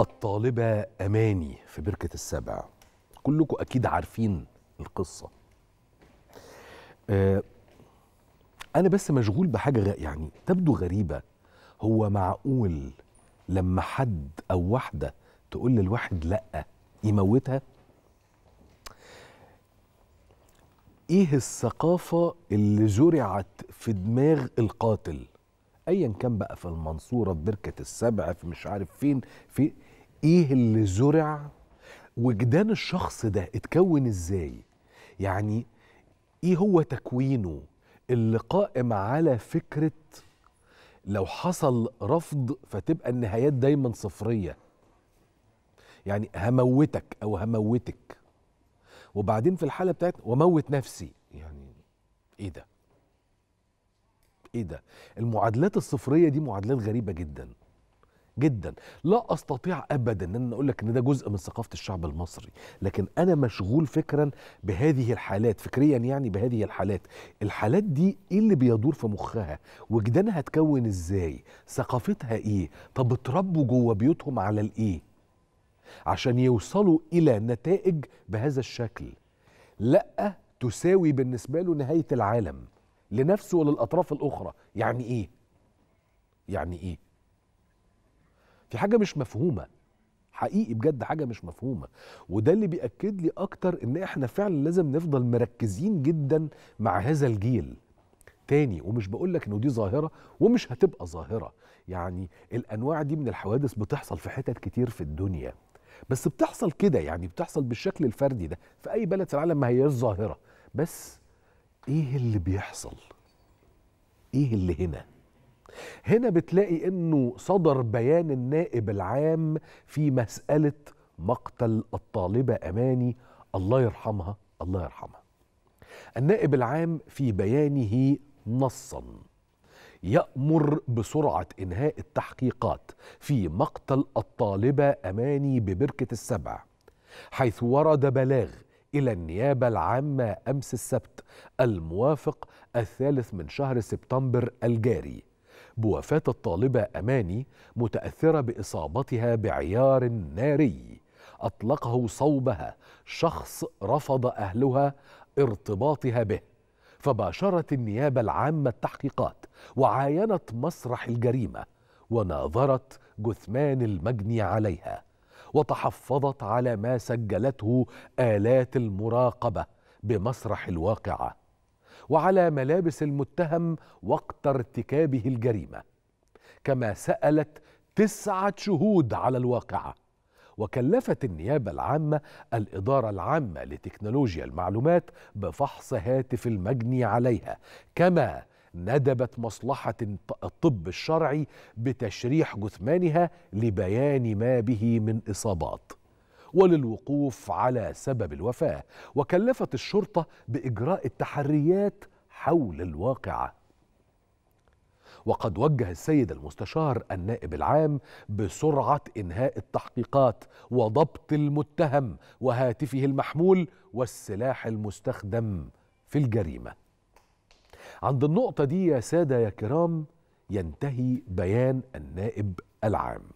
الطالبة أماني في بركة السبع كلكم أكيد عارفين القصة آه، أنا بس مشغول بحاجة يعني تبدو غريبة هو معقول لما حد أو واحدة تقول للواحد لأ يموتها إيه الثقافة اللي زرعت في دماغ القاتل ايا كان بقى في المنصوره في بركه السبع في مش عارف فين في ايه اللي زرع وجدان الشخص ده اتكون ازاي يعني ايه هو تكوينه اللي قائم على فكره لو حصل رفض فتبقى النهايات دايما صفريه يعني هموتك او هموتك وبعدين في الحاله بتاعت وموت نفسي يعني ايه ده ايه ده المعادلات الصفريه دي معادلات غريبه جدا جدا لا استطيع ابدا ان انا اقول لك ان ده جزء من ثقافه الشعب المصري لكن انا مشغول فكرا بهذه الحالات فكريا يعني بهذه الحالات الحالات دي ايه اللي بيدور في مخها وجدانها اتكون ازاي ثقافتها ايه طب اتربوا جوه بيوتهم على الايه عشان يوصلوا الى نتائج بهذا الشكل لا تساوي بالنسبه له نهايه العالم لنفسه وللاطراف الاخرى يعني ايه يعني ايه في حاجه مش مفهومه حقيقي بجد حاجه مش مفهومه وده اللي بياكد لي اكتر ان احنا فعلا لازم نفضل مركزين جدا مع هذا الجيل تاني ومش بقول لك انه دي ظاهره ومش هتبقى ظاهره يعني الانواع دي من الحوادث بتحصل في حتت كتير في الدنيا بس بتحصل كده يعني بتحصل بالشكل الفردي ده في اي بلد في العالم ما هياش ظاهره بس ايه اللي بيحصل ايه اللي هنا هنا بتلاقي انه صدر بيان النائب العام في مساله مقتل الطالبه اماني الله يرحمها الله يرحمها النائب العام في بيانه نصا يامر بسرعه انهاء التحقيقات في مقتل الطالبه اماني ببركه السبع حيث ورد بلاغ إلى النيابة العامة أمس السبت الموافق الثالث من شهر سبتمبر الجاري بوفاة الطالبة أماني متأثرة بإصابتها بعيار ناري أطلقه صوبها شخص رفض أهلها ارتباطها به فباشرت النيابة العامة التحقيقات وعاينت مسرح الجريمة وناظرت جثمان المجني عليها وتحفظت على ما سجلته آلات المراقبة بمسرح الواقعة وعلى ملابس المتهم وقت ارتكابه الجريمة كما سألت تسعة شهود على الواقعة وكلفت النيابة العامة الإدارة العامة لتكنولوجيا المعلومات بفحص هاتف المجني عليها كما ندبت مصلحة الطب الشرعي بتشريح جثمانها لبيان ما به من إصابات وللوقوف على سبب الوفاة وكلفت الشرطة بإجراء التحريات حول الواقعة وقد وجه السيد المستشار النائب العام بسرعة إنهاء التحقيقات وضبط المتهم وهاتفه المحمول والسلاح المستخدم في الجريمه عند النقطة دي يا سادة يا كرام ينتهي بيان النائب العام